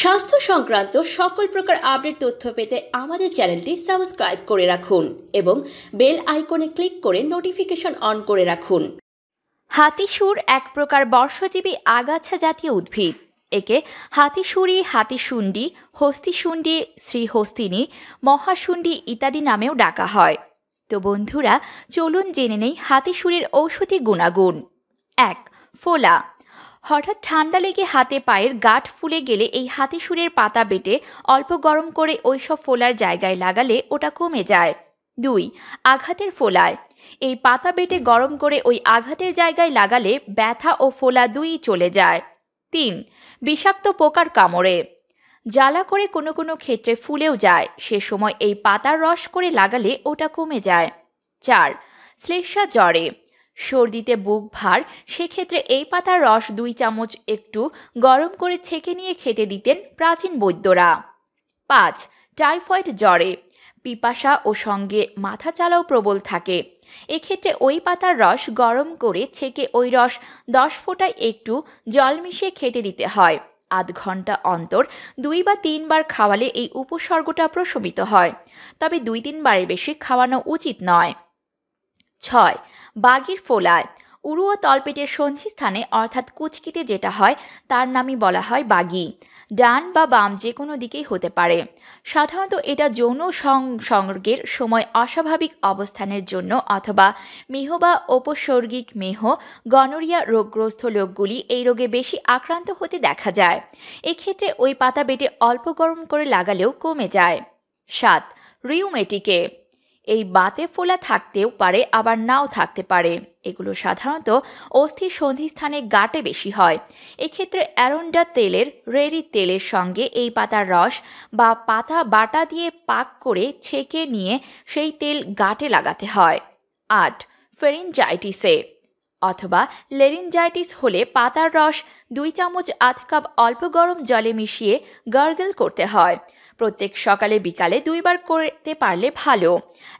স্বাস্থ্য সংক্রান্ত সকল প্রকার আপডেট তথ্য পেতে আমাদের চ্যানেলটি সাবস্ক্রাইব করে রাখুন এবং বেল আইকনে ক্লিক করে নোটিফিকেশন অন করে রাখুন হাতিসুর এক প্রকার বর্ষজীবী আগাছা জাতীয় উদ্ভিদ একে হাতিসুরি হাতিসুন্ডি হস্তিসুন্ডি শ্রীহস্তিনী মহাসুন্ডি ইত্যাদি নামেও ডাকা হয় তো বন্ধুরা চলুন জেনে নেই হাতিসুরের ঔষধি গুণাগুণ এক ফোলা হঠাৎ ঠান্ডা লেগে হাতে পায়ের গাঁট ফুলে গেলে এই হাতে সুরের পাতা বেটে অল্প গরম করে ওইসব ফোলার জায়গায় লাগালে ওটা কমে যায় দুই আঘাতের ফোলায় এই পাতা বেটে গরম করে ওই আঘাতের জায়গায় লাগালে ব্যথা ও ফোলা দুই চলে যায় তিন বিষাক্ত পোকার কামড়ে জ্বালা করে কোনো কোনো ক্ষেত্রে ফুলেও যায় সে সময় এই পাতার রস করে লাগালে ওটা কমে যায় চার শ্লেষা জ্বরে সর্দিতে বুক ভার সেক্ষেত্রে এই পাতার রস দুই চামচ একটু গরম করে ছেঁকে নিয়ে খেতে দিতেন প্রাচীন বৈদ্যরা পাঁচ টাইফয়েড জ্বরে পিপাসা ও সঙ্গে মাথা চালাও প্রবল থাকে এক্ষেত্রে ওই পাতার রস গরম করে ছেঁকে ওই রস দশ ফোঁটায় একটু জল মিশিয়ে খেতে দিতে হয় আধ ঘন্টা অন্তর দুই বা তিনবার খাওয়ালে এই উপসর্গটা প্রশমিত হয় তবে দুই তিনবারে বেশি খাওয়ানো উচিত নয় ছয় বাগির ফোলায় উরুও তলপেটের সন্ধিস্থানে অর্থাৎ কুচকিতে যেটা হয় তার নামই বলা হয় বাগি ডান বা বাম যে কোনো দিকেই হতে পারে সাধারণত এটা যৌন সংসর্গের সময় অস্বাভাবিক অবস্থানের জন্য অথবা মেহ বা উপসর্গিক মেহ গনরিয়া রোগগ্রস্ত লোকগুলি এই রোগে বেশি আক্রান্ত হতে দেখা যায় এক্ষেত্রে ওই পাতা বেটে অল্প গরম করে লাগালেও কমে যায় সাত রিউমেটিকে এই বাতে ফোলা থাকতেও পারে আবার নাও থাকতে পারে এগুলো সাধারণত অস্থির সন্ধিস্থানে গাটে বেশি হয় এক্ষেত্রে অ্যারোন্ডা তেলের রেড়ি তেলের সঙ্গে এই পাতার রস বা পাতা বাটা দিয়ে পাক করে ছেঁকে নিয়ে সেই তেল গাটে লাগাতে হয় আট ফেরিনজাইটিসে অথবা লেরিনজাইটিস হলে পাতার রস দুই চামচ আধ কাপ অল্প গরম জলে মিশিয়ে গার্গল করতে হয় প্রত্যেক সকালে বিকালে দুইবার করতে পারলে ভালো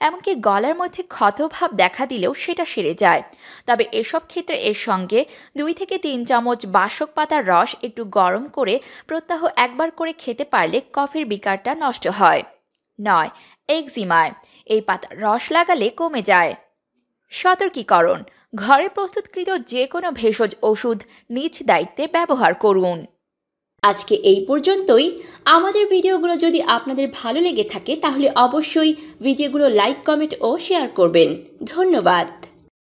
এমনকি গলার মধ্যে ক্ষতভাব দেখা দিলেও সেটা সেরে যায় তবে এসব ক্ষেত্রে এর সঙ্গে দুই থেকে তিন চামচ বাসক পাতার রস একটু গরম করে প্রত্যাহ একবার করে খেতে পারলে কফির বিকারটা নষ্ট হয় নয় এক্সিমায় এই পাতার রস লাগালে কমে যায় সতর্কীকরণ ঘরে প্রস্তুতকৃত যে কোনো ভেষজ ওষুধ নিজ দায়িত্বে ব্যবহার করুন আজকে এই পর্যন্তই আমাদের ভিডিওগুলো যদি আপনাদের ভালো লেগে থাকে তাহলে অবশ্যই ভিডিওগুলো লাইক কমেন্ট ও শেয়ার করবেন ধন্যবাদ